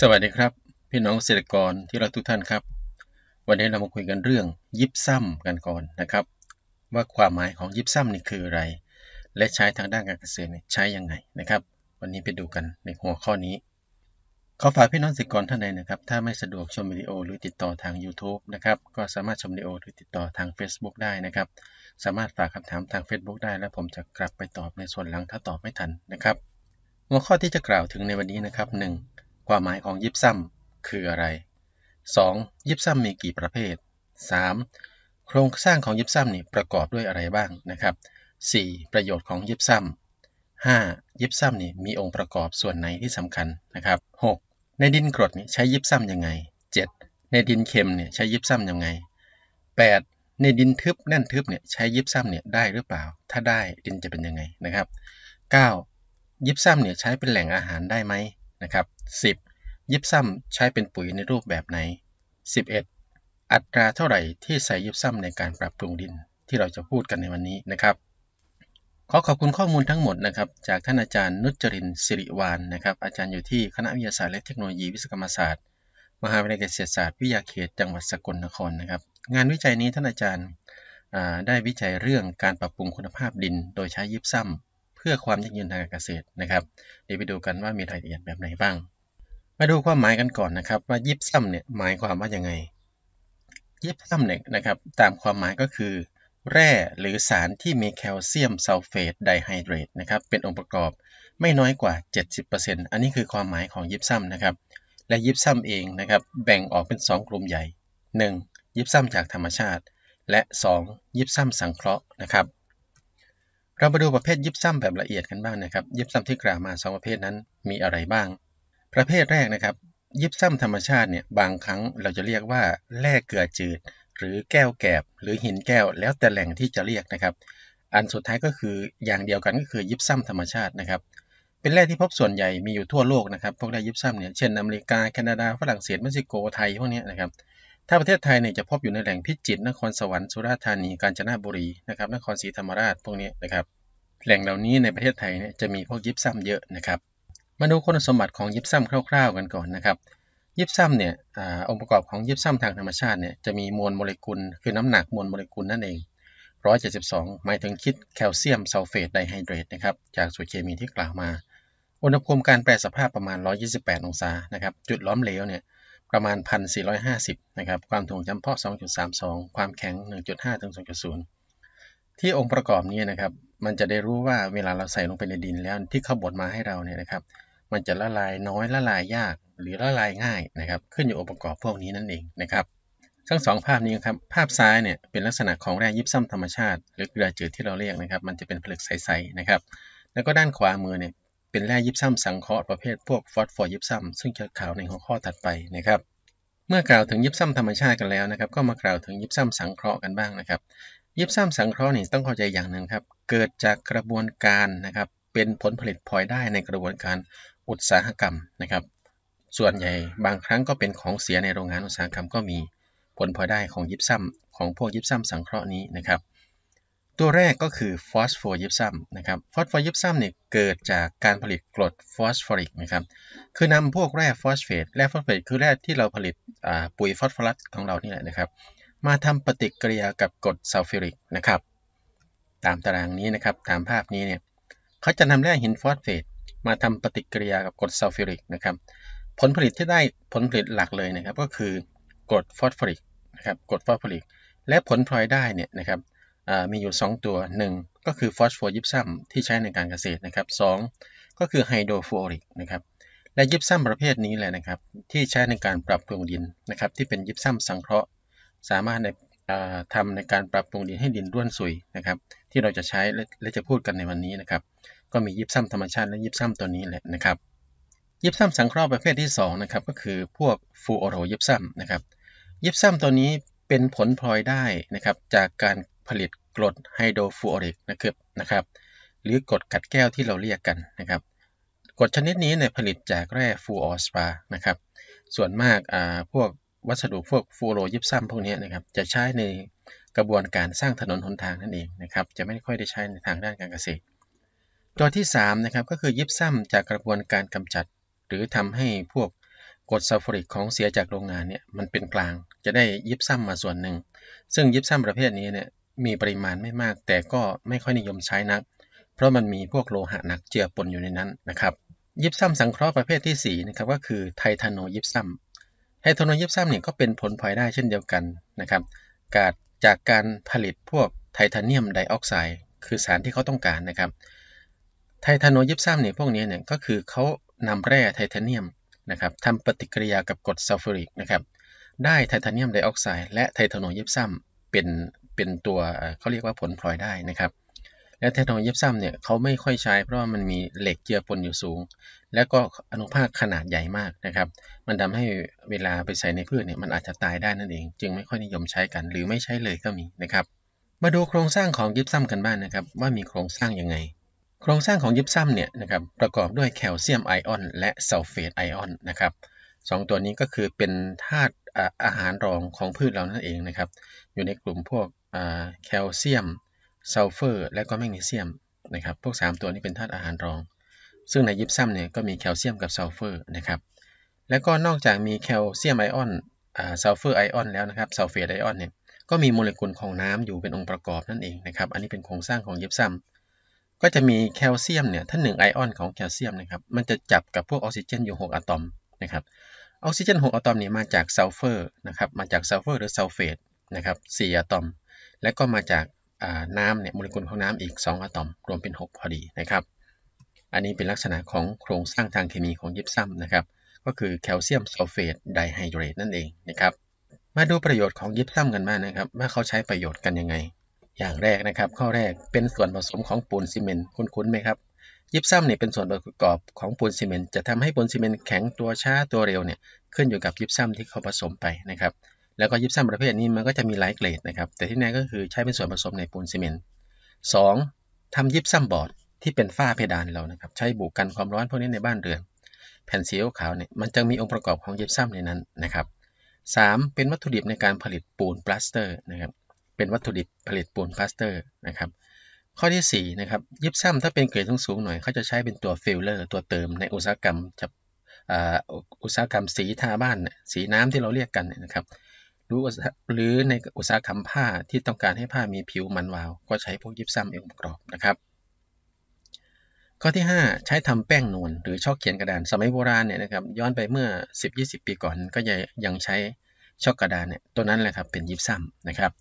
สวัสดีครับพี่น้องเกษตรกรที่รักทุกท่านครับ วันนี้เรามาคุยกันเรื่อง ยิบซ้ำกันก่อนนะครับ ว่าความหมายของยิบซ้ำนี่คืออะไร และใช้ทางด้านการเกษตรใช้ยังไงนะครับ วันนี้ไปดูกันในหัวข้อนี้ ขอฝากพี่น้องเกษตรกรท่านใดนะครับถ้าไม่สะดวกชมวิดีโอหรือติดต่อทาง YouTube นะครับก็สามารถชมวิดีโอหรือติดต่อทาง Facebook ได้นะครับ สามารถฝากคำถามทาง Facebook ได้และผมจะกลับไปตอบในส่วนหลังถ้าตอบไม่ทันนะครับ หัวข้อที่จะกล่าวถึงในวันนี้นะครับ 1ความหมายของยิบซัมคืออะไร 2. ยิบซัมมีกี่ประเภท 3. โครงสร้างของยิบซัมนี่ประกอบด้วยอะไรบ้างนะครับ 4. ประโยชน์ของยิบซัม 5. ยิบซัมนี่มีองค์ประกอบส่วนไหนที่สำคัญนะครับ 6. ในดินกรดนี่ใช้ยิบซัมยังไง 7. ในดินเค็มเนี่ยใช้ยิบซัมยังไง 8. ในดินทึบแน่นทึบเนี่ยใช้ยิบซัมเนี่ยได้หรือเปล่า ถ้าได้ดินจะเป็นยังไงนะครับ 9. ยิบซัมเนี่ยใช้เป็นแหล่งอาหารได้ไหมนะครับ 10. ยิบซัมใช้เป็นปุ๋ยในรูปแบบไหน 11. อัตราเท่าไหร่ที่ใส่ยิบซัมในการปรับปรุงดินที่เราจะพูดกันในวันนี้นะครับขอขอบคุณข้อมูลทั้งหมดนะครับจากท่านอาจารย์นุจรินสิริวานนะครับอาจารย์อยู่ที่คณะวิทยาศาสตร์และเทคโนโลยีวิศวกรรมศาสตร์ มหาวิทยาลัยเกษตรศาสตร์วิทยาเขตจังหวัดสกลนครนะครับงานวิจัยนี้ท่านอาจารย์ได้วิจัยเรื่องการปรับปรุงคุณภาพดิน โดยใช้ยิบซ้ำเพื่อความยั่งยืนทางการเกษตรนะครับเดี๋ยวไปดูกันว่ามีรายละเอียดแบบไหนบ้างมาดูความหมายกันก่อนนะครับ ว่ายิบซ้ำเนี่ยหมายความว่ายังไง ยิบซ้ำเนี่ยนะครับตามความหมายก็คือ แร่ หรือสารที่มีแคลเซียมซัลเฟตไดไฮเดรตนะครับเป็นองค์ประกอบไม่น้อยกว่า 70%อันนี้คือความหมายของยิบซ้ำนะครับและยิบซ้ำเองนะครับแบ่งออกเป็น 2 กลุ่มใหญ่ 1. ยิบซ้ำจากธรรมชาติ และ 2. ยิบซ้ำสังเคราะห์นะครับเรามาดูประเภทยิบซ้ำแบบละเอียดกันบ้างนะครับ ยิบซ้ำที่กล่าวมา 2 ประเภทนั้นมีอะไรบ้างประเภทแรกนะครับ ยิบซ้ำธรรมชาติเนี่ยบางครั้งเราจะเรียกว่าแร่เกลือจืด หรือแก้วแกบหรือหินแก้วแล้วแต่แหล่งที่จะเรียกนะครับ อันสุดท้ายก็คืออย่างเดียวกันก็คือยิบซ้ำธรรมชาตินะครับ เป็นแร่ที่พบส่วนใหญ่มีอยู่ทั่วโลกนะครับพวกแร่ยิบซ้ำเนี่ยเช่นอเมริกาแคนาดา ฝรั่งเศสเม็กซิโก ไทยพวกนี้นะครับ ถ้าประเทศไทยเนี่ยจะพบอยู่ในแหล่งพิจิตรนครสวรรค์สุราษฎร์ธานีกาญจนบุรีนะครับนครศรีธรรมราชพวกนี้นะครับ แหล่งเหล่านี้ในประเทศไทยเนี่ยจะมีพวกยิบซ้ำเยอะนะครับมาดูคุณสมบัติของยิปซัมคร่าวๆกันก่อนนะครับ ยิปซัมเนี่ยอองค์ประกอบของยิปซัมทางธรรมชาติเนี่ยจะมีมวลโมเลกุลคือน้ำหนักมวลโมเลกุลนั่นเอง 172 หมายถึงคิดแคลเซียมซัลเฟต ไดไฮเดรตนะครับจากสูตรเคมีที่กล่าวมา อุณหภูมิการแปรสภาพประมาณ 128 องศานะครับ จุดล้อมเหลวเนี่ยประมาณ 1450 นะครับ ความถ่วงจำเพาะ 2.32 ความแข็ง 1.5ถึง2.0ที่องค์ประกอบนี้นะครับ มันจะได้รู้ว่าเวลาเราใส่ลงไปในดินแล้วที่เขาบดมาให้เราเนี่ยนะครับมันจะละลายน้อยละลายยากหรือละลายง่ายนะครับขึ้นอยู่องค์ประกอบพวกนี้นั่นเองนะครับทั้งสองภาพนี้ครับภาพซ้ายเนี่ยเป็นลักษณะของแร่ยิบซ้ำธรรมชาติ หรือเกลือจืดที่เราเรียกนะครับ มันจะเป็นผลึกใสๆนะครับ แล้วก็ด้านขวามือเนี่ยเป็นแร่ยิบซ้ำสังเคราะห์ประเภทพวก ฟอสฟอร์ยิบซ้ำซึ่งจะกล่าวในหัวข้อถัดไปนะครับ เมื่อกล่าวถึงยิบซ้ำธรรมชาติกันแล้วนะครับก็มากล่าวถึงยิบซ้ำสังเคราะห์กันบ้างนะครับ ยิบซ้ำสังเคราะห์นี่ต้องเข้าใจอย่างหนึ่งครับเกิดจากกระบวนการนะครับเป็นผลผลิตพลอยได้ในกระบวนการอุตสาหกรรมนะครับส่วนใหญ่บางครั้งก็เป็นของเสียในโรงงานอุตสาหกรรมก็มีผลพลอยได้ของยิปซัมของพวกยิปซัมสังเคราะห์นี้นะครับ ตัวแรกก็คือฟอสโฟยิปซัมนะครับฟอสโฟยิปซัมเนี่ยเกิดจากการผลิตกรดฟอสฟอริกนะครับคือนำพวกแร่ฟอสเฟตแร่ฟอสเฟตคือแร่ที่เราผลิตปุ๋ยฟอสฟอรัสของเรานี่แหละนะครับ มาทำปฏิกิริยากับกรดซัลฟิริกนะครับตามตารางนี้นะครับตามภาพนี้เนี่ยเขาจะนำแร่หินฟอสเฟตมาทำปฏิกิริยากับกรดซัลฟิริกนะครับผลผลิตที่ได้ผลผลิตหลักเลยนะครับก็คือกรดฟอสฟอริก นะครับกรดฟอสฟอริกและผลพลอยได้เนี่ยนะครับมีอยู่ 2 ตัว 1 ก็คือฟอสโฟยิปซัมที่ใช้ในการเกษตรนะครับสก็คือไฮโดรฟูออริกนะครับ และยิปซัมประเภทนี้แหละนะครับ ที่ใช้ในการปรับปรุงดิน นะครับ ที่เป็นยิปซัมสังเคราะห์ สามารถในทำในการปรับปรุงดินให้ดินร่วนสุยนะครับที่เราจะใช้และจะพูดกันในวันนี้นะครับก็มียิบซ้ำธรรมชาติและยิบซ้ำตัวนี้แหละนะครับ ยิบซ้ำสังเคราะห์ประเภทที่ 2 นะครับ ก็คือพวกฟูออโรยิบซ้ำนะครับยิบซ้ำตัวนี้เป็นผลพลอยได้นะครับจากการผลิตกรดไฮโดรฟูออริกนะครับนะครับ หรือกรดกัดแก้วที่เราเรียกกันนะครับ กรดชนิดนี้เนี่ยผลิตจากแร่ฟูออสปานะครับ ส่วนมากอ่าพวกวัสดุพวกฟูโรยิบซ้ำพวกนี้นะครับจะใช้ในกระบวนการสร้างถนนหนทางนั่นเองนะครับจะไม่ค่อยได้ใช้ในทางด้านการเกษตรตัวที่ 3 นะครับ ก็คือยิบซ้ำจากกระบวนการกำจัด หรือทำให้พวกกรดซัลฟูริกของเสียจากโรงงานเนี่ยมันเป็นกลางจะได้ยิบซ้ำมาส่วนหนึ่ง ซึ่งยิบซ้ำประเภทนี้เนี่ยมีปริมาณไม่มาก แต่ก็ไม่ค่อยนิยมใช้นัก เพราะมันมีพวกโลหะหนักเจือปนอยู่ในนั้นนะครับ ยิบซ้ำสังเคราะห์ประเภทที่4นะครับก็คือไททานโนยิบซ้ำไททานโนยิบซ้ำเนี่ยก็เป็นผลพลอยได้เช่นเดียวกันนะครับกาดจากการผลิตพวกไทเทเนียมไดออกไซด์ คือสารที่เขาต้องการนะครับไททานโนยิปซัมเนี่ยพวกนี้เนี่ยก็คือเขานำแร่ไทเทเนียมนะครับทำปฏิกิริยากับกรดซัลฟูริกนะครับได้ไทเทเนียมไดออกไซด์และไททานโนยิปซัมเป็นเป็นตัวเขาเรียกว่าผลพลอยได้นะครับและไทเทานโนยิปซัมเนี่ยเขาไม่ค่อยใช้เพราะว่ามันมีเหล็กเจือปนอยู่สูง และก็อนุภาคขนาดใหญ่มากนะครับมันทำให้เวลาไปใส่ในพืชเนี่ยมันอาจจะตายได้นั่นเองจึงไม่ค่อยนิยมใช้กัน หรือไม่ใช้เลยก็มีนะครับมาดูโครงสร้างของยิปซัมกันบ้างนะครับว่ามีโครงสร้างยังไงโครงสร้างของยิปซัมเนี่ยนะครับประกอบด้วยแคลเซียมไอออนและซัลเฟตไอออนนะครับสองตัวนี้ก็คือเป็นธาตุอาหารรองของพืชเรานั่นเองนะครับอยู่ในกลุ่มพวกแคลเซียมซัลเฟอร์ และก็แมกนีเซียมนะครับพวก 3 ตัวนี้เป็นธาตุอาหารรอง ซึ่งในยิปซัมเนี่ยก็มีแคลเซียมกับซัลเฟอร์นะครับและก็นอกจากมีแคลเซียมไอออนซัลเฟอร์ไอออนแล้วนะครับซัลเฟตไอออนเนี่ยก็มีโมเลกุลของน้ำอยู่เป็นองค์ประกอบนั่นเองนะครับอันนี้เป็นโครงสร้างของยิปซัมก็จะมีแคลเซียมเนี่ยถ้าหนึ่งไอออนของแคลเซียมนะครับมันจะจับกับพวกออกซิเจนอยู่ 6 อะตอมนะครับออกซิเจน 6อะตอมนี่มาจากซัลเฟอร์นะครับมาจากซัลเฟอร์ หรือซัลเฟตนะครับสี่อะตอม และก็มาจากน้ำเนี่ยโมเลกุลของน้ำอีก 2 อะตอม รวมเป็น 6 พอดีนะครับอันนี้เป็นลักษณะของโครงสร้างทางเคมีของยิปซัมนะครับก็คือแคลเซียมซัลเฟตไดไฮเดรตนั่นเองนะครับมาดูประโยชน์ของยิปซัมกันบ้างนะครับว่าเขาใช้ประโยชน์กันยังไงอย่างแรกนะครับข้อแรกเป็นส่วนผสมของปูนซีเมนต์คุ้นๆไหมครับยิปซัมเนี่ยเป็นส่วนประกอบของปูนซีเมนต์จะทำให้ปูนซีเมนต์แข็งตัวช้าตัวเร็วเนี่ยขึ้นอยู่กับยิปซัมที่เขาผสมไปนะครับแล้วก็ยิปซัมประเภทนี้มันก็จะมีหลายเกรดนะครับแต่ที่แน่ก็คือใช้เป็นส่วนผสมในปูนซีเมนต์สองทำยิปซัมบอร์ดที่เป็นฝ้าเพดานเรานะครับใช้บุกกันความร้อนพวกนี้ในบ้านเรือนแผ่นสีขาวเนี่ยมันจะมีองค์ประกอบของยิปซัมในนั้นนะครับ 3. เป็นวัตถุดิบในการผลิตปูนปลาสเตอร์ นะครับเป็นวัตถุดิบผลิตปูนพลาสเตอร์นะครับ ข้อที่4นะครับยิบซ้ำถ้าเป็นเกรดสูงหน่อย เขาจะใช้เป็นตัวฟิลเลอร์ตัวเติมในอุตสาหกรรมจะอุตสาหกรรมสีทาบ้าน สีน้ำที่เราเรียกกันนะครับ หรือในอุตสาหกรรมผ้าที่ต้องการให้ผ้ามีผิวมันวาว ก็ใช้พวกยิบซ้ำเองประกอบนะครับ ข้อที่ 5 ใช้ทำแป้งนวลหรือช็อกเขียนกระดานสมัยโบราณเนี่ยนะครับ ย้อนไปเมื่อ 10-20 ปีก่อนก็ยังใช้ช็อกกระดานเนี่ยตัวนั้นแหละครับเป็นยิบซ้ำนะครับ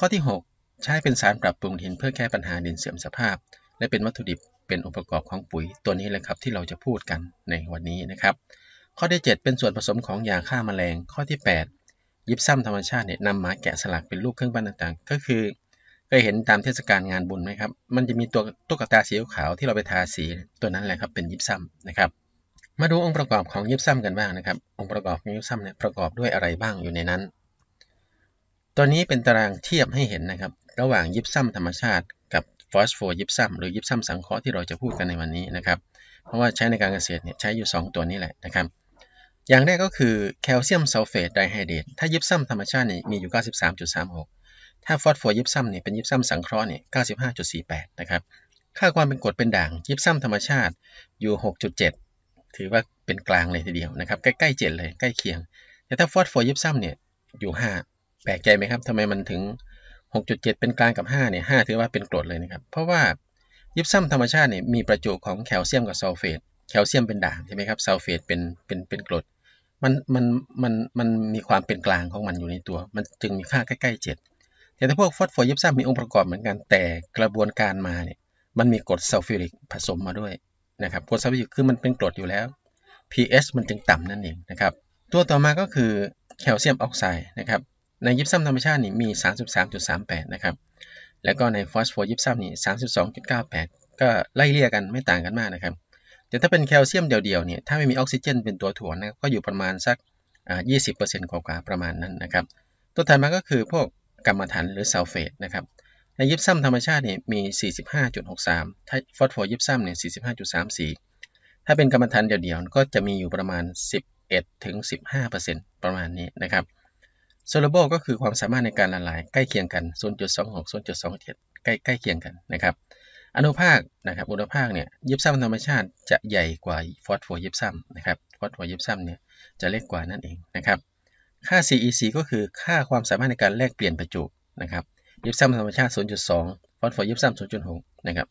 ข้อที่ 6 ใช้เป็นสารปรับปรุงดินเพื่อแก้ปัญหาดินเสื่อมสภาพ และเป็นวัตถุดิบเป็นองค์ประกอบของปุ๋ยตัวนี้แหละครับที่เราจะพูดกันในวันนี้นะครับ ข้อที่ 7 เป็นส่วนผสมของยาฆ่ามาแมลงข้อที่ 8 ยิบซ้ำธรรมชาติเนี่ยนำมาแกะสลักเป็นรูปเครื่องบัานต่างๆ ก็คือเคยเห็นตามเทศกาลงานบุญไหมครับ มันจะมีตัวตุ๊กตาสีขาวที่เราไปทาสีตัวนั้นแหละครับ เป็นยิบซ้ำนะครับ มาดูองค์ประกอบของยิบซ้ำกันบ้างนะครับองค์ประกอบของยิบซ้ำเนี่ยประกอบด้วยอะไรบ้างอยู่ในนั้นตัวนี้เป็นตารางเทียบให้เห็นนะครับ ระหว่างยิปซัมธรรมชาติ กับฟอสโฟยิปซัมหรือยิปซัมสังเคราะห์ที่เราจะพูดกันในวันนี้นะครับ เพราะว่าใช้ในการเกษตรเนี่ยใช้อยู่ 2 ตัวนี้แหละนะครับอย่างแรกก็คือแคลเซียมซัลเฟตไดไฮเดรตถ้ายิปซัมธรรมชาติเนี่มีอยู่ 93.36 ถ้าฟอสโฟยิปซัมเนี่ยเป็นยิปซัมสังเคราะห์เนี่ย95.48นะครับค่าความเป็นกรดเป็นด่างยิปซัมธรรมชาติอยู่ 6.7 ถือว่าเป็นกลางเลยทีเดียวนะครับใกล้ๆ7เลยใกล้เคียง แต่ถ้าฟอสโฟยิปซัมเนี่ยอยู่ 5แปลกใจไหมครับทำไมมันถึง 6.7 เป็นกลางกับ 5 เนี่ย 5 ถือว่าเป็นกรดเลยนะครับ เพราะว่ายิปซัมธรรมชาติเนี่ยมีประจุของแคลเซียมกับซัลเฟต แคลเซียมเป็นด่างใช่ไหมครับซัลเฟตเป็นเป็นเป็นกรด มันมันมันมันมีความเป็นกลางของมันอยู่ในตัว มันจึงมีค่าใกล้ๆ7แต่ถ้าพวกฟอสฟอร์ยิปซัมมีองค์ประกอบเหมือนกัน แต่กระบวนการมาเนี่ย มันมีกรดซัลฟิริกผสมมาด้วยนะครับกรดซัลฟิริกคือมันเป็นกรดอยู่แล้ว pH มันจึงต่ำนั่นเองนะครับตัวต่อมาก็คือแคลเซียมออกไซด์นะครับในยิปซัมธรรมชาตินี่มี 33.38 นะครับ แล้วก็ในฟอสโฟยิปซัมนี่ 32.98 ก็ไล่เรียกกันไม่ต่างกันมากนะครับ แต่ถ้าเป็นแคลเซียมเดียวๆ เนี่ย ถ้าไม่มีออกซิเจน เป็นตัวถ่วงนะก็อยู่ประมาณสัก 20%กว่าๆประมาณนั้นนะครับ ตัวถัดมาก็คือพวกกรรมฐานหรือซัลเฟตนะครับ ในยิปซัมธรรมชาตินี่มี 45.63 ถ้าฟอสโฟยิปซัมเนี่ย 45.34 ถ้าเป็นกรรมฐานเดียวๆ ก็จะมีอยู่ประมาณ 11-15%ประมาณนี้นะครับ s o l ล b l e ก็คือความสามารถในการละลายใกล้เคียงกัน 0.26 0.27ใกล้ใกล้เคียงกันนะครับอนุภาคนะครับอุณภาคเนี่ยยิบซ้ำธรรมชาติจะใหญ่กว่าฟอสฟอร์ยิบซ้ำนะครับ ฟอสฟอร์ยิบซ้ำเนี่ยจะเล็กกว่านั่นเองนะครับ ค่า CEC ก็คือค่าความสามารถในการแลกเปลี่ยนประจุนะครับยิบซ้ำธรรมชาติ 0.2ฟอสฟอร์ยิบซ้ำ0.6นะครับ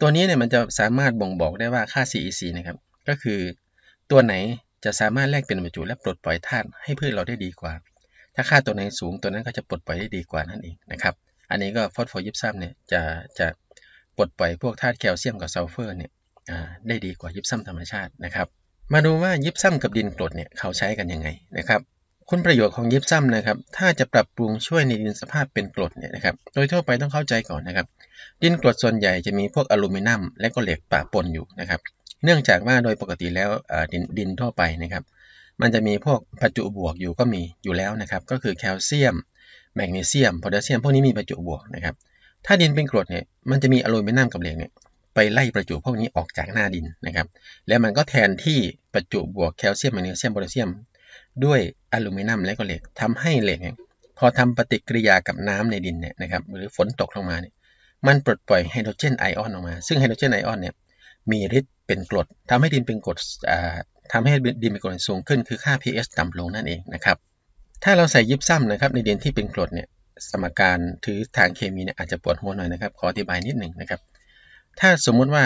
ตัวนี้เนี่ยมันจะสามารถบ่งบอกได้ว่าค่า CEC นะครับ ก็คือ ตัวไหนจะสามารถแลกเปลี่ยนประจุ และปลดปล่อยธาตุให้พืชเราได้ดีกว่าถ้าค่าตัวไหนสูงตัวนั้นก็จะปลดปล่อยได้ดีกว่านั่นเองนะครับ อันนี้ก็ ฟอสฟอร์ยิปซัมเนี่ยจะจะปลดปล่อยพวกธาตุแคลเซียมกับซัลเฟอร์เนี่ยได้ดีกว่ายิปซัมธรรมชาตินะครับ มาดูว่ายิปซัมกับดินกรดเนี่ยเขาใช้กันยังไงนะครับ คุณประโยชน์ของยิปซัมนะครับ ถ้าจะปรับปรุงช่วยในดินสภาพเป็นกรดเนี่ยนะครับ โดยทั่วไปต้องเข้าใจก่อนนะครับ ดินกรดส่วนใหญ่จะมีพวกอลูมิเนียมและก็เหล็กปะปนอยู่นะครับ เนื่องจากว่าโดยปกติแล้วดินดินทั่วไปนะครับมันจะมีพวก ประจุบวกอยู่ก็มีอยู่แล้วนะครับก็คือแคลเซียมแมกนีเซียมโพแทสเซียมพวกนี้มีประจุบวกนะครับถ้าดินเป็นกรดเนี่ยมันจะมีอะลูมิเนียมกับเหล็กเนี่ยไปไล่ประจุพวกนี้ออกจากหน้าดินนะครับแล้วมันก็แทนที่ประจุบวกแคลเซียมแมกนีเซียมโพแทสเซียมด้วยอลูมิเนียมและก็เหล็กทำให้เหล็กพอทำปฏิกิริยากับน้ำในดินเนี่ยนะครับหรือฝนตกลงมาเนี่ยมันปลดปล่อยไฮโดรเจนไอออนออกมาซึ่งไฮโดรเจนไอออนเนี่ยมีฤทธิ์เป็นกรด ทำให้ดินเป็นกรดอ่าทำให้ดินเีกรดสูงขึ้นคือค่า pH ต่ำลงนั่นเองนะครับ ถ้าเราใส่ยิปซัมนะครับในดินที่เป็นกรดเนี่ยสมการถือทางเคมีเนี่ยอาจจะปวดหัวหน่อยนะครับขออธิบายนิดหนึ่งนะครับถ้าสมมุติว่า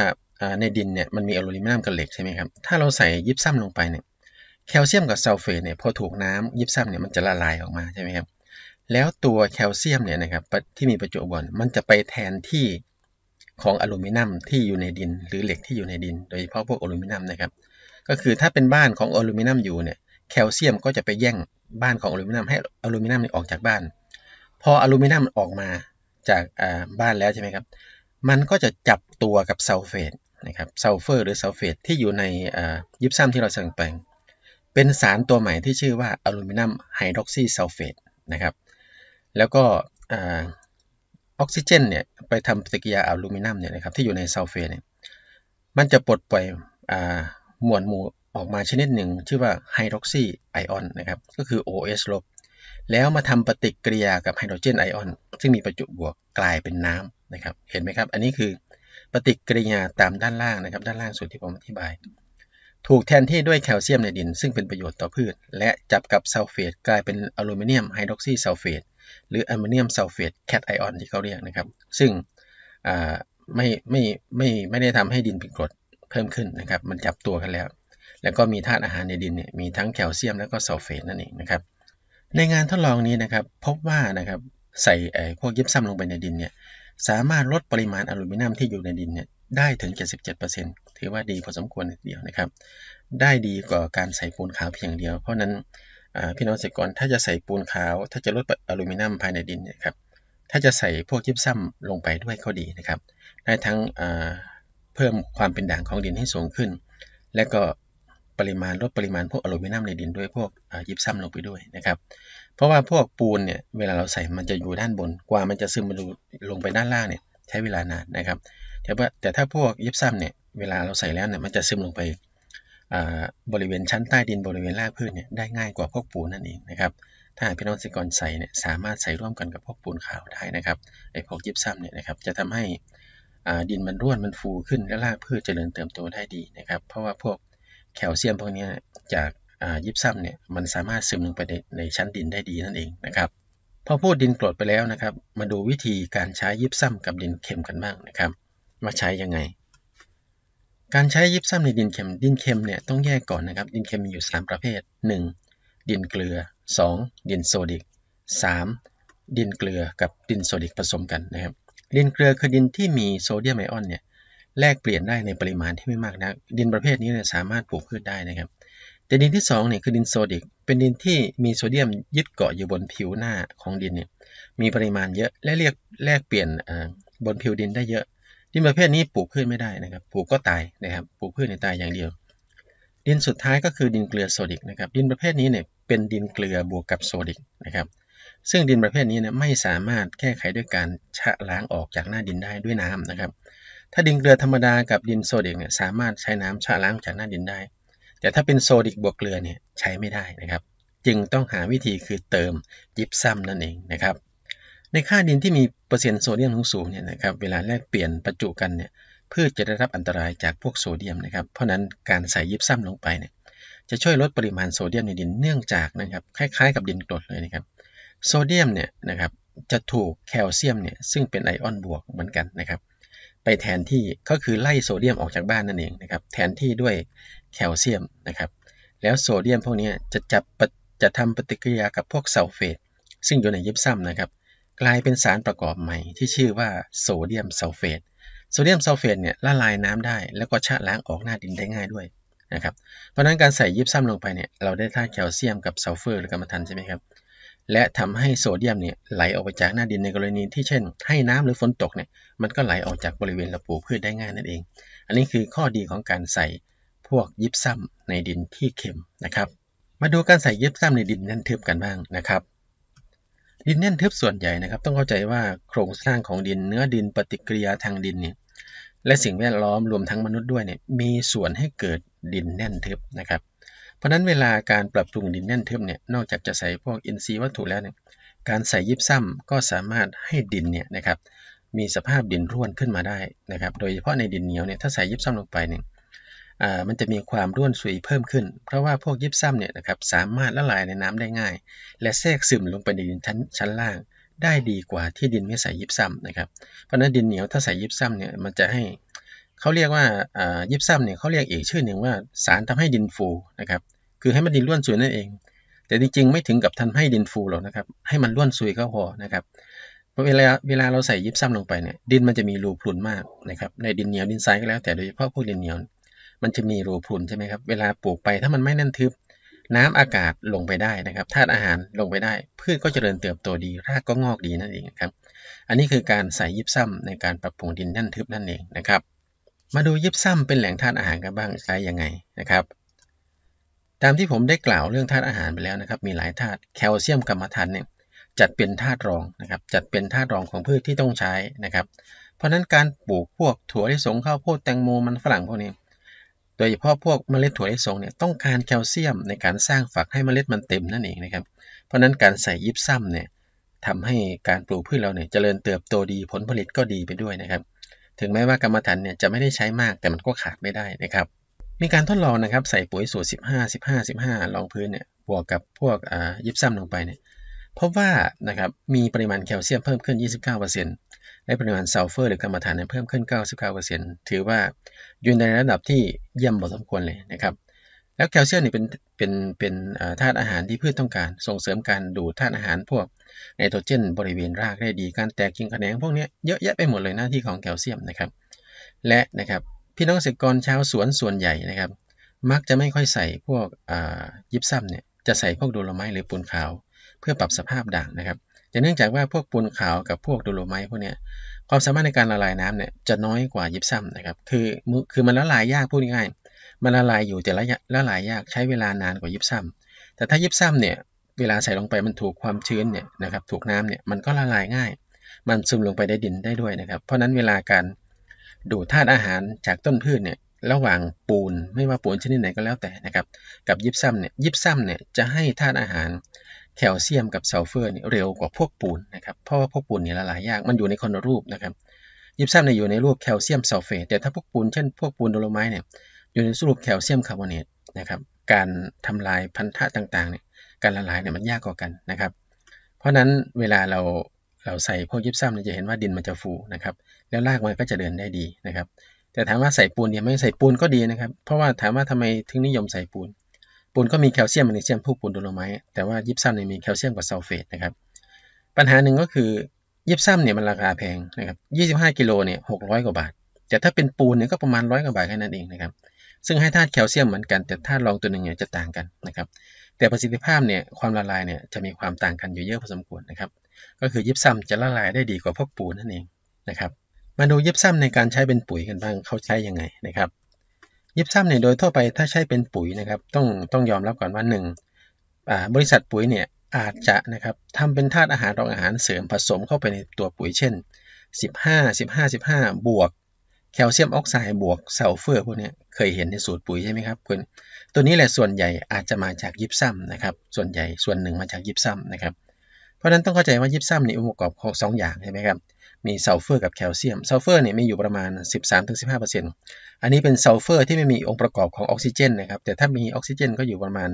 ในดินเนี่ยมันมีอลูมิเนียมกับเหล็กใช่ไหมครับถ้าเราใส่ยิปซัมลงไปเนี่ยแคลเซียมกับซัลเฟตเนี่ยพอถูกน้ำ ยิปซัมเนี่ยมันจะละลายออกมาใช่ไหมครับแล้วตัวแคลเซียมเนี่ยนะครับที่มีประจุบอลมันจะไปแทนที่ของอลูมิเนียมที่อยู่ในดินหรือเหล็กที่อยู่ในดิน โดยเฉพาะพวกอลูมิเนียมนะครับก็คือถ้าเป็นบ้านของอลูมิเนียมอยู่เนี่ยแคลเซียมก็จะไปแย่งบ้านของอลูมิเนียมให้อลูมิเนียมออกจากบ้าน พออลูมิเนียมออกมาจากบ้านแล้วใช่ไหมครับมันก็จะจับตัวกับซัลเฟตนะครับซัลเฟอร์หรือซัลเฟตที่อยู่ในยิปซัมที่เราสั่งแปลง เป็นสารตัวใหม่ที่ชื่อว่าอลูมิเนียมไฮดรอกซีซัลเฟตนะครับแล้วก็ออกซิเจนเนี่ยไปทำปฏิกิริยาอลูมิเนียมเนี่ยนะครับที่อยู่ในซัลเฟตเนี่ยมันจะปลดปล่อยหมวดหมู่ออกมาชนิดหนึ่ง ชื่อว่าไฮดรอกซีไอออนนะครับก็คือ o s ลบแล้วมาทำปฏิกิริยากับไฮโดรเจนไอออนซึ่งมีประจุบวกกลายเป็นน้ำนะครับเห็นไหมครับ อันนี้คือปฏิกิริยาตามด้านล่างนะครับด้านล่างสุดที่ผมอธิบาย ถูกแทนที่ด้วยแคลเซียมในดิน ซึ่งเป็นประโยชน์ต่อพืช และจับกับซัลเฟตกลายเป็นอลูมิเนียมไฮดรอกซีซัลเฟตหรืออลูมิเนียมซัลเฟตแคทไอออนที่เขาเรียกนะครับซึ่งไม่ไม่ไม่ไม่ได้ทำให้ดินเป็นกรดเพิ่มขึ้นนะครับ มันจับตัวกันแล้ว แล้วก็มีธาตุอาหารในดินเนี่ย มีทั้งแคลเซียมแล้วก็ซัลเฟตนั่นเองนะครับ ในงานทดลองนี้นะครับ พบว่านะครับ ใส่พวกยิปซัมลงไปในดินเนี่ย สามารถลดปริมาณอลูมิเนียมที่อยู่ในดินเนี่ย ได้ถึง 77%ถือว่าดีพอสมควรเดียวนะครับ ได้ดีกว่าการใส่ปูนขาวเพียงเดียว เพราะนั้นพี่น้องเกษตรกรถ้าจะใส่ปูนขาว ถ้าจะลดอลูมิเนียมภายในดินเนี่ยครับ ถ้าจะใส่พวกยิปซัมลงไปด้วยก็ดีนะครับ ได้ทั้งเพิ่มความเป็นด่างของดินให้สูงขึ้น และก็ปริมาณลดปริมาณพวกอลูมิเนียมในดินด้วยพวกยิปซัมลงไปด้วยนะครับ เพราะว่าพวกปูนเนี่ยเวลาเราใส่มันจะอยู่ด้านบน กว่ามันจะซึมมาลงไปด้านล่างเนี่ยใช้เวลานานนะครับ แต่ว่าแต่ถ้าพวกยิปซัมเนี่ยเวลาเราใส่แล้วเนี่ยมันจะซึมลงไปบริเวณชั้นใต้ดินบริเวณรากพืชเนี่ยได้ง่ายกว่าพวกปูนนั่นเองนะครับ ถ้าพี่น้องเกษตรกรใส่เนี่ยสามารถใส่ร่วมกันกับพวกปูนขาวได้นะครับไอพวกยิปซัมเนี่ยนะครับจะทำให้ดินมันร่วนมันฟูขึ้นและรากพืชเจริญเติบโตได้ดีนะครับ เพราะว่าพวกแคลเซียมพวกนี้จากยิบซ้ำเนี่ยมันสามารถซึมลงไปในชั้นดินได้ดีนั่นเองนะครับพอพูดดินกรดไปแล้วนะครับ มาดูวิธีการใช้ยิบซ้ำกับดินเค็มกันบ้างนะครับ มาใช้ยังไง การใช้ยิบซ้ำในดินเค็มดินเค็มเนี่ยต้องแยกก่อนนะครับ ดินเค็มมีอยู่ 3 ประเภท 1. ดินเกลือ 2. ดินโซดิก 3. ดินเกลือกับดินโซดิกผสมกันนะครับดินเกลือคือดินที่มีโซเดียมไอออนเนี่ยแลกเปลี่ยนได้ในปริมาณที่ไม่มากนักดินประเภทนี้เนี่ยสามารถปลูกพืชได้นะครับ แต่ดินที่2เนี่ยคือดินโซดิกเป็นดินที่มีโซเดียมยึดเกาะอยู่บนผิวหน้าของดินเนี่ยมีปริมาณเยอะและเรียกแลกเปลี่ยนบนผิวดินได้เยอะ ดินประเภทนี้ปลูกพืชไม่ได้นะครับปลูกก็ตายนะครับปลูกพืชในตายอย่างเดียว ดินสุดท้ายก็คือดินเกลือโซดิกนะครับดินประเภทนี้เนี่ยเป็นดินเกลือบวกกับโซดิกนะครับซึ่งดินประเภทนี้เนี่ยไม่สามารถแก้ไขด้วยการ ชะล้างออกจากหน้าดินได้ด้วยน้ำนะครับ ถ้าดินเกลือธรรมดากับดินโซเดียมเนี่ยสามารถใช้น้ำชะล้างจากหน้าดินได้ แต่ถ้าเป็นโซดิกบวกเกลือเนี่ยใช้ไม่ได้นะครับ จึงต้องหาวิธีคือเติมยิปซัมนั่นเองนะครับ ในค่าดินที่มีเปอร์เซ็นต์โซเดียมสูงเนี่ยนะครับเวลาแลกเปลี่ยนประจุกันเนี่ยพืชจะได้รับอันตรายจากพวกโซเดียมนะครับ เพราะนั้นการใส่ยิปซัมลงไปเนี่ยจะช่วยลดปริมาณโซเดียมในดินเนื่องจากนะครับ คล้ายๆกับดินกรดเลยนะครับโซเดียมเนี่ยนะครับจะถูกแคลเซียมเนี่ยซึ่งเป็นไอออนบวกเหมือนกันนะครับไปแทนที่ก็คือไล่โซเดียมออกจากบ้านนั่นเองนะครับแทนที่ด้วยแคลเซียมนะครับแล้วโซเดียมพวกนี้จะจับจะทำปฏิกิริยากับพวกซัลเฟต ซึ่งอยู่ในยิบซัมนะครับกลายเป็นสารประกอบใหม่ที่ชื่อว่าโซเดียมซัลเฟตโซเดียมซัลเฟตเนี่ยละลายน้ำได้แล้วก็ชะล้างออกหน้าดินได้ง่ายด้วยนะครับเพราะนั้นการใส่ยิบซัมลงไปเนี่ยเราได้ธาตุแคลเซียมกับซัลเฟอร์หรือกัมมทันใช่ไหมครับและทำให้โซเดียมเนี่ยไหลออกไปจากหน้าดินในกรณีที่เช่นให้น้ำหรือฝนตกเนี่ยมันก็ไหลออกจากบริเวณระปูพืชได้ง่ายนั่นเอง อันนี้คือข้อดีของการใส่พวกยิปซัมในดินที่เค็มนะครับ มาดูการใส่ยิปซัมในดินแน่นทึบกันบ้างนะครับ ดินแน่นทึบส่วนใหญ่นะครับ ต้องเข้าใจว่าโครงสร้างของดินเนื้อดินปฏิกิริยาทางดินเนี่ยและสิ่งแวดล้อมรวมทั้งมนุษย์ด้วยเนี่ยมีส่วนให้เกิดดินแน่นทึบนะครับเพราะนั้นเวลาการปรับปรุงดินแน่นทึบเนี่ยนอกจากจะใส่พวกอินทรีย์วัตถุแล้วเนี่ยการใส่ยิบซ้ำก็สามารถให้ดินเนี่ยนะครับมีสภาพดินร่วนขึ้นมาได้นะครับโดยเฉพาะในดินเหนียวเนี่ยถ้าใส่ยิบซ้ำลงไปเนี่ยมันจะมีความร่วนสุยเพิ่มขึ้นเพราะว่าพวกยิบซ้ำเนี่ยนะครับสามารถละลายในน้ำได้ง่าย และแทรกซึมลงไปในดินชั้นชั้นล่าง ได้ดีกว่าที่ดินไม่ใส่ยิบซ้ำนะครับเพราะนั้นดินเหนียวถ้าใส่ยิบซ้ำเนี่ยมันจะใหเขาเรียกว่ายิบซ้ำเนี่ยเขาเรียกอีกชื่อหนึ่งว่าสารทำให้ดินฟูนะครับคือให้มันดินร่วนซุยนั่นเอง แต่จริงๆไม่ถึงกับทำให้ดินฟูหรอกนะครับ ให้มันร่วนซุยก็พอนะครับเวลาเวลาเราใส่ยิบซ้ำลงไปเนี่ยดินมันจะมีรูพรุนมากนะครับในดินเหนียวดินทรายก็แล้วแต่โดยเฉพาะพวกดินเหนียวมันจะมีรูพรุนใช่ไหมครับเวลาปลูกไปถ้ามันไม่แน่นทึบน้ำอากาศลงไปได้นะครับธาตุอาหารลงไปได้พืชก็เจริญเติบโตดีรากก็งอกดีนั่นเองครับอันนี้คือการใส่ยิบซ้ำในการปรับปรุงดินแน่นทึบนั่นเองนะครับมาดูยิบซ้ำเป็นแหล่งธาตุอาหารกันบ้างใช้ยังไงนะครับ ตามที่ผมได้กล่าวเรื่องธาตุอาหารไปแล้วนะครับ มีหลายธาตุแคลเซียมกรรมธานเนี่ยจัดเป็นธาตุรองนะครับจัดเป็นธาตุรองของพืชที่ต้องใช้นะครับ เพราะนั้นการปลูกพวกถั่วลิสงข้าวโพดแตงโมมันฝรั่งพวกนี้โดยเฉพาะพวกเมล็ดถั่วลิสงเนี่ยต้องการแคลเซียมในการสร้างฝักให้เมล็ดมันเต็มนั่นเองนะครับเพราะนั้นการใส่ยิบซ้ำเนี่ยทำให้การปลูกพืชเราเนี่ยจเจริญเติบโตดีผลผลิตก็ดีไปด้วยนะครับเถึงแม้ว่ากรรมฐานเนี่ยจะไม่ได้ใช้มากแต่มันก็ขาดไม่ได้นะครับ มีการทดลองนะครับ ใส่ปุ๋ยสูตร 15 15 15รองพื้นเนี่ยบวกกับพวกยิบซ้ำลงไปเนี่ยพบว่านะครับมีปริมาณแคลเซียมเพิ่มขึ้น 29%และปริมาณซัลเฟอร์หรือกรรมฐานเพิ่มขึ้น 99%ถือว่าอยู่ในระดับที่เยี่ยมพอสมควรเลยนะครับแล้วแคลเซียมนี่เป็นเป็นเป็นธาตุอาหารที่พืชต้องการส่งเสริมการดูดธาตุอาหารพวกไนโตรเจนบริเวณรากได้ดีการแตกกิ่งแขนง พวกนี้เยอะแยะไปหมดเลย หน้าที่ของแคลเซียมนะครับ และนะครับพี่น้องเกษตรกรชาวสวนส่วนใหญ่นะครับ มักจะไม่ค่อยใส่พวกยิบซ้ำเนี่ยจะใส่พวกโดโลไม้หรือปูนขาว เพื่อปรับสภาพด่างนะครับแต่เนื่องจากว่าพวกปูนขาวกับพวกโดโลไม้พวกนี้ความสามารถในการละลายน้ำเนี่ยจะน้อยกว่ายิบซ้ำนะครับคือคือมันละลายยากพูดง่ายมันละลายอยู่แต่ละละลายยากใช้เวลานานกว่ายิบซัม แต่ถ้ายิบซัมเนี่ยเวลาใส่ลงไปมันถูกความชื้นเนี่ยนะครับถูกน้ำเนี่ยมันก็ละลายง่าย มันซึมลงไปได้ดินได้ด้วยนะครับ เพราะนั้นเวลาการดูดธาตุอาหารจากต้นพืชเนี่ยระหว่างปูน ไม่ว่าปูนชนิดไหนก็แล้วแต่นะครับกับยิบซัมเนี่ยยิบซัมเนี่ยจะให้ธาตุอาหาร แคลเซียมกับซัลเฟอร์เร็วกว่าพวกปูนนะครับเพราะว่าพวกปูนเนี่ยละลายยากมันอยู่ในคนรูปนะครับ ยิบซัมเนี่ยอยู่ในรูปแคลเซียมซัลเฟตแต่ถ้าพวกปูนเช่นพวกปูนโดโลไมเนี่ยอยู่ในสรุปแคลเซียมคาร์บอเนตนะครับ การทำลายพันธะต่างๆเนี่ย การละลายเนี่ยมันยากกว่ากันนะครับ เพราะนั้นเวลาเราเราใส่พวกยิปซัมเนี่ยจะเห็นว่าดินมันจะฟูนะครับ แล้วรากมันก็จะเดินได้ดีนะครับ แต่ถามว่าใส่ปูนเนี่ยไม่ใส่ปูนก็ดีนะครับ เพราะว่าถามว่าทำไมถึงนิยมใส่ปูน ปูนก็มีแคลเซียมแมกนีเซียมพวกปูนดโลไม้ แต่ว่ายิปซัมเนี่ยมีแคลเซียมก่าซัลเฟตนะครับ ปัญหาหนึ่งก็คือยิปซัมเนี่ยมันราคาแพงนะครับ25 กิโลเนี่ย600กว่าบาทแต่ถ้าเป็นปูนเนี่ยก็ประมาณร้อยกว่าบาทแค่นั้นเองนะครับซึ่งให้ธาตุแคลเซียมเหมือนกันแต่ธาตุรองตัวหนึ่งเนี่ยจะต่างกันนะครับแต่ประสิทธิภาพเนี่ยความละลายเนี่ยจะมีความต่างกันอยู่เยอะพอสมควรนะครับ ก็คือยิปซัมจะละลายได้ดีกว่าพวกปูนนั่นเองนะครับมาดูยิปซัมในการใช้เป็นปุ๋ยกันบ้างเขาใช้ยังไงนะครับ ยิปซัมเนี่ยโดยทั่วไปถ้าใช้เป็นปุ๋ยนะครับต้องต้องยอมรับก่อนว่าหนึ่งบริษัทปุ๋ยเนี่ยอาจจะนะครับทำเป็นธาตุอาหารรองอาหารเสริมผสมเข้าไปในตัวปุ๋ยเช่น 15 15 15บวกแคลเซียมออกไซด์บวกซัลเฟอร์พวกนี้เคยเห็นในสูตรปุ๋ยใช่ไหมครับคุณตัวนี้แหละส่วนใหญ่อาจจะมาจากยิปซัมนะครับส่วนใหญ่ส่วนหนึ่งมาจากยิปซัมนะครับเพราะนั้นต้องเข้าใจว่ายิปซัมนี่องค์ประกอบของสองอย่างใช่ไหมครับมีซัลเฟอร์กับแคลเซียมซัลเฟอร์เนี่ยมีอยู่ประมาณ 13-15%อันนี้เป็นซัลเฟอร์ที่ไม่มีองค์ประกอบของออกซิเจนนะครับแต่ถ้ามีออกซิเจนก็อยู่ประมาณ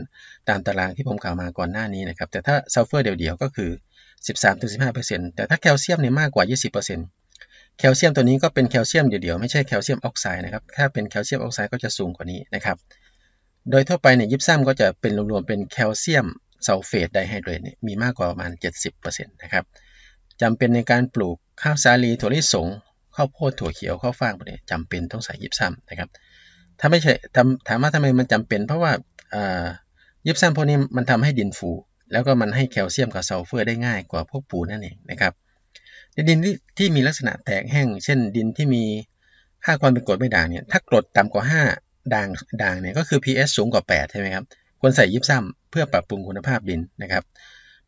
ตามตารางที่ผมกล่าวมาก่อนหน้านี้นะครับแต่ถ้าซัลเฟอร์เดี่ยวๆก็คือ 13-15%แต่ถ้าแคลเซียมเนี่ยมากกว่า 20%แคลเซียมตัวนี้ก็เป็นแคลเซียมเดี่ยวๆ ไม่ใช่แคลเซียมออกไซด์นะครับ ถ้าเป็นแคลเซียมออกไซด์ก็จะสูงกว่านี้นะครับ โดยทั่วไปเนี่ยยิปซัมก็จะเป็นรวมๆ เป็นแคลเซียมซัลเฟตไดไฮเดรตมีมากกว่าประมาณ 70%นะครับ จำเป็นในการปลูกข้าวสาลีถั่วลิสงข้าวโพดถั่วเขียวข้าวฟ่างพวกนี้จำเป็นต้องใส่ยิปซัมนะครับถ้าไม่ใช่ถามว่าทำไมมันจำเป็นเพราะว่ายิปซัมพวกนี้มันทำให้ดินฟู แล้วก็มันให้แคลเซียมกับซัลเฟอร์ได้ง่ายกว่าพวกปูนั่นเองนะครับดินที่มีลักษณะแตกแห้งเช่นดินที่มีค่าความเป็นกรดไม่ด่างเนี่ยถ้ากรดต่ำกว่า 5ด่างด่างเนี่ยก็คือ pH สูงกว่า8ใช่ไหมครับควรใส่ยิปซัมเพื่อปรับปรุงคุณภาพดินนะครับ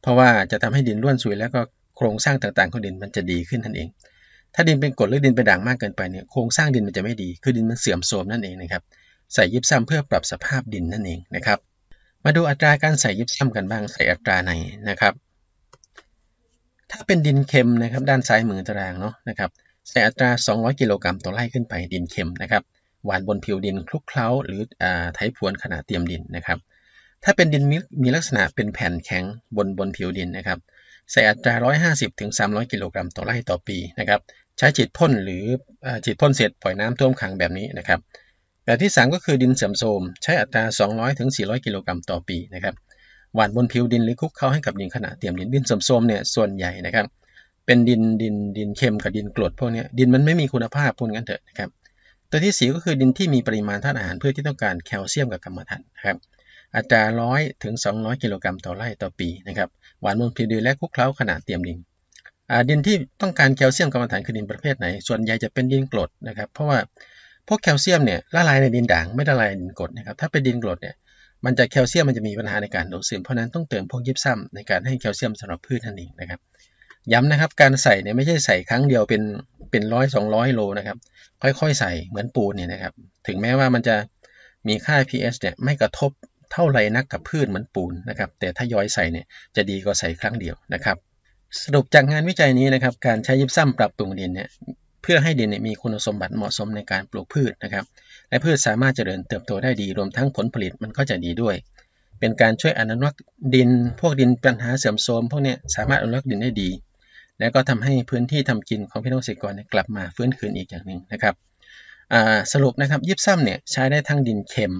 เพราะว่าจะทำให้ดินร่วนซุยแล้วก็โครงสร้างต่างๆของดินมันจะดีขึ้นนั่นเอง ถ้าดินเป็นกรดหรือดินเป็นด่างมากเกินไปเนี่ยโครงสร้างดินมันจะไม่ดี คือดินมันเสื่อมโทรมนั่นเองนะครับใส่ยิปซัมเพื่อปรับสภาพดินนั่นเองนะครับ มาดูอัตราการใส่ยิปซัมกันบ้างใส่อัตราไหนนะครับถ้าเป็นดินเค็มนะครับด้านซ้ายมือตารางเนาะนะครับใ่อัตรา 200 กิโลกรัมต่อไร่ขึ้นไปดินเค็มนะครับหวานบนผิวดินคลุกเคล้าหรือไถพวนขณะเตรียมดินนะครับถ้าเป็นดินมีลักษณะเป็นแผ่นแข็งบนบนผิวดินนะครับใส่อัตรา 150ถึง300 กิโลกรัมต่อไร่ต่อปีนะครับใช้ฉีดพ่นหรือฉีดพ่นเสร็จปล่อยน้ำท่วมขังแบบนี้นะครับแบบที่3ก็คือดินเสื่อมโทรม ใช้อัตรา 200ถึง400 กิโลกรัมต่อปีนะครับหวานบนผิวดินหรือคลุกเข้าให้กับดินขณะเตรียมดินดินส้มๆเนี่ยส่วนใหญ่นะครับ เป็นดินดินดินเค็มกับดินกรดพวกนี้ดินมันไม่มีคุณภาพพูดงั้นเถอะนะครับตัวที่สีก็คือดินที่มีปริมาณธาตุอาหารเพื่อที่ต้องการแคลเซียมกับกรรมฐานนครับอัตรา้อยถึง200กิโลกรัมต่อไร่ต่อปีนะครับหวานบนผิวดินและคลุกเคล้าขณะเตรียมดินดินที่ต้องการแคลเซียมกรรมฐานคือดินประเภทไหนส่วนใหญ่จะเป็นดินกรดนะครับเพราะว่าพวกแคลเซียมเนี่ยละลายในดินด่างไม่ละลายในดินกรดนะครับถ้าเป็นดินกรดเนี่ยมันจะแคลเซียมมันจะมีปัญหาในการดูดซึมเพราะนั้นต้องเติมพวกยิบซ้ำในการให้แคลเซียมสำหรับพืชนั่นเองนะครับย้ำนะครับการใส่เนี่ยไม่ใช่ใส่ครั้งเดียวเป็นเป็นร้อยสองร้อยโลนะครับค่อยๆ ใส่เหมือนปูนเนี่ยนะครับถึงแม้ว่ามันจะมีค่า p s เนี่ยไม่กระทบเท่าไรนักกับพืชเหมือนปูนนะครับแต่ถ้าย้อยใส่เนี่ยจะดีกว่าใส่ครั้งเดียวนะครับ สรุปจากงานวิจัยนี้นะครับ การใช้ยิบซ้ำปรับปรุงดินเนี่ยเพื่อให้ดินเนี่ยมีคุณสมบัติเหมาะสมในการปลูกพืชนะครับและพืชสามารถเจริญเติบโตได้ดีรวมทั้งผลผลิตมันก็จะดีด้วย เป็นการช่วยอนุรักษ์ดิน พวกดินปัญหาเสื่อมโทรมพวกนี้สามารถอนุรักษ์ดินได้ดี และก็ทำให้พื้นที่ทำกินของพี่น้องเกษตรกรกลับมาฟื้นคืนอีกอย่างหนึ่งนะครับสรุปนะครับยิบซ้ำเนี่ยใช้ได้ทั้งดินเค็ม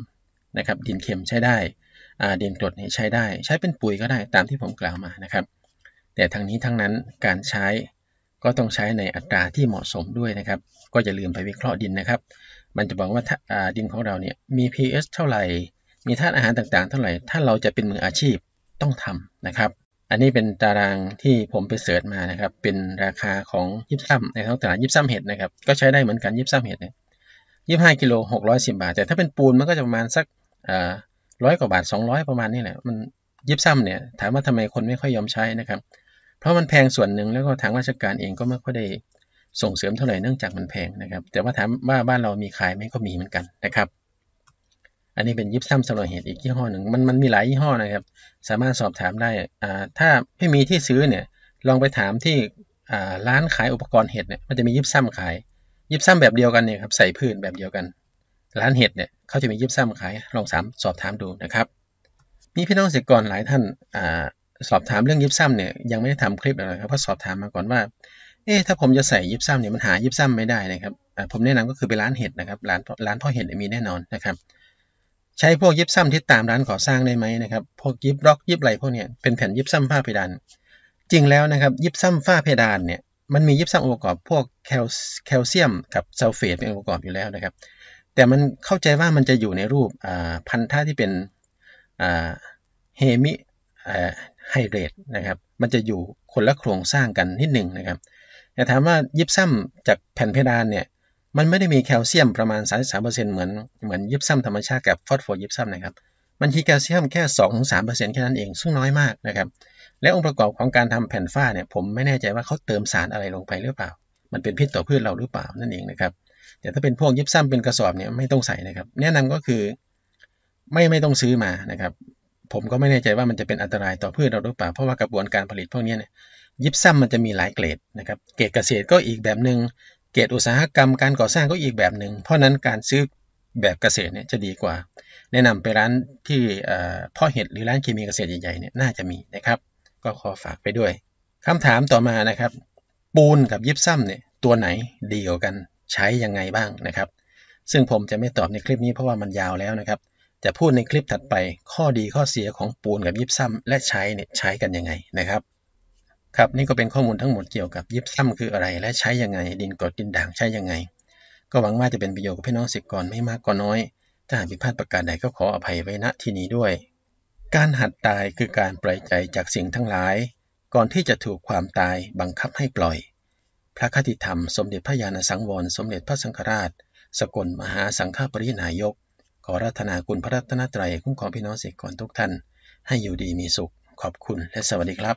นะครับ ดินเค็มใช้ได้ดินกรดนี่ใช้ได้ ใช้เป็นปุ๋ยก็ได้ตามที่ผมกล่าวมานะครับ แต่ทั้งนี้ทั้งนั้นการใช้ก็ต้องใช้ในอัตราที่เหมาะสมด้วยนะครับ ก็อย่าลืมไปวิเคราะห์ดินนะครับมันจะบอกว่าดินของเราเนี่ยมี pH เท่าไหร่มีธาตุอาหารต่างๆ เท่าไหร่ถ้าเราจะเป็นมืออาชีพต้องทำนะครับอันนี้เป็นตารางที่ผมไปเสิร์ชมานะครับเป็นราคาของยิบซ้ำในท้องตลาดยิบซ้ำเห็ดนะครับก็ใช้ได้เหมือนกันยิบซ้ำเห็ดเนี่ยยี่ห้ากิโลหกร้อยสิบาท แต่ถ้าเป็นปูนมันก็จะประมาณสักร้อยกว่าบาทสองร้อยประมาณนี้แหละมันยิบซ้ำเนี่ยถามว่าทำไมคนไม่ค่อยยอมใช้นะครับเพราะมันแพงส่วนหนึ่งแล้วก็ทางราชการเองก็ไม่ค่อยได้ส่งเสริมเท่าไหร่เนื่องจากมันแพงนะครับ แต่ว่าถามว่าบ้านเรามีขายไหมก็มีเหมือนกันนะครับ อันนี้เป็นยิปซัมสโลเหตอีกยี่ห้อหนึ่งมันมันมีหลายยี่ห้อนะครับสามารถสอบถามได้อ่าถ้าไม่มีที่ซื้อเนี่ยลองไปถามที่อ่าร้านขายอุปกรณ์เห็ดเนี่ยมันจะมียิปซัมขาย ยิปซัมแบบเดียวกันเนี่ยครับใส่พืชแบบเดียวกันร้านเห็ดเนี่ยเขาจะมียิปซัมขายลองสามสอบถามดูนะครับ มีพี่น้องเกษตรกรหลายท่านอ่าสอบถามเรื่องยิปซัมเนี่ยยังไม่ได้ทำคลิปอะไรครับเพราะสอบถามมาก่อนว่าเอ๊ะถ้าผมจะใส่ยิบซ้ำเนี่ยมันหายิบซ้ำไม่ได้นะครับผมแนะนำก็คือไปร้านเห็ดนะครับ ร้านร้านพ่อเห็ดมีแน่นอนนะครับ ใช้พวกยิบซ้ำที่ตามร้านก่อสร้างได้ไหมนะครับพวกยิบล็อก ยิบไหลพวกเนี่ยเป็นแผ่นยิบซ้ำฝ้าเพดาน จริงแล้วนะครับยิบซ้ำฝ้าเพดานเนี่ยมันมียิบซ้ำองค์ประกอบพวกแคลเซียม กับซัลเฟตเป็นองค์ประกอบอยู่แล้วนะครับแต่มันเข้าใจว่ามันจะอยู่ในรูปพันธะที่เป็นเฮมิไฮเดรตนะครับมันจะอยู่คนละโครงสร้างกันนิดหนึ่งนะครับแต่ถามว่ายิปซัมจากแผ่นเพดานเนี่ยมันไม่ได้มีแคลเซียมประมาณ 33%เหมือนเหมือนยิปซัมธรรมชาติกับฟอสโฟยิปซัมนะครับมันมีแคลเซียมแค่ 2-3%แค่นั้นเอง ซึ่งน้อยมากนะครับและองค์ประกอบของการทำแผ่นฝ้าเนี่ยผมไม่แน่ใจว่าเขาเติมสารอะไรลงไปหรือเปล่า มันเป็นพิษต่อพืชเราหรือเปล่า นั่นเองนะครับแต่ถ้าเป็นพวกยิปซัมเป็นกระสอบเนี่ยไม่ต้องใส่นะครับแนะนำก็คือไม่ไม่ต้องซื้อมานะครับผมก็ไม่แน่ใจว่ามันจะเป็นอันตรายต่อพืชเราหรือเปล่าเพราะว่ากระบวนการผลิตพวกนี้เนี่ยยิปซัมมันจะมีหลายเกรดนะครับ เกรดเกษตรก็อีกแบบหนึง่งเกรดอุตสาหกรรมการก่อสร้างก็อีกแบบหนึง่ง เพราะนั้นการซื้อแบบเกษตรเนี่ยจะดีกว่า แนะนำไปร้านที่พ่อเห็ดหรือร้านเคมีเกษตรใหญ่ๆเนี่ยน่าจะมีนะครับ ก็ขอฝากไปด้วย คำถามต่อมานะครับ ปูนกับยิปซัมเนี่ยตัวไหนดีกว่ากันใช้ยังไงบ้างนะครับ ซึ่งผมจะไม่ตอบในคลิปนี้เพราะว่ามันยาวแล้วนะครับ จะพูดในคลิปถัดไป ข้อดีข้อเสียของปูนกับยิปซัมและใช้เนี่ยใช้กันยังไงนะครับครับ นี่ก็เป็นข้อมูลทั้งหมดเกี่ยวกับยิบซ้ำคืออะไรและใช้ยังไงดินกรดดินด่างใช้ยังไง ก็หวังว่าจะเป็นประโยชน์กับพี่น้องสิกรไม่มากก็น้อย ถ้าหากผิดพลาดประการใดก็ขออภัยไว้ณที่นี้ด้วย การหัดตายคือการปล่อยใจจากสิ่งทั้งหลาย ก่อนที่จะถูกความตายบังคับให้ปล่อย พระคติธรรมสมเด็จพระญาณสังวรสมเด็จพระสังฆราช สกลมหาสังฆปรินายก ขอรัตนาคุณพระรัตนตรัยคุ้มครองพี่น้องสิกรทุกท่าน ให้อยู่ดีมีสุข ขอบคุณและสวัสดีครับ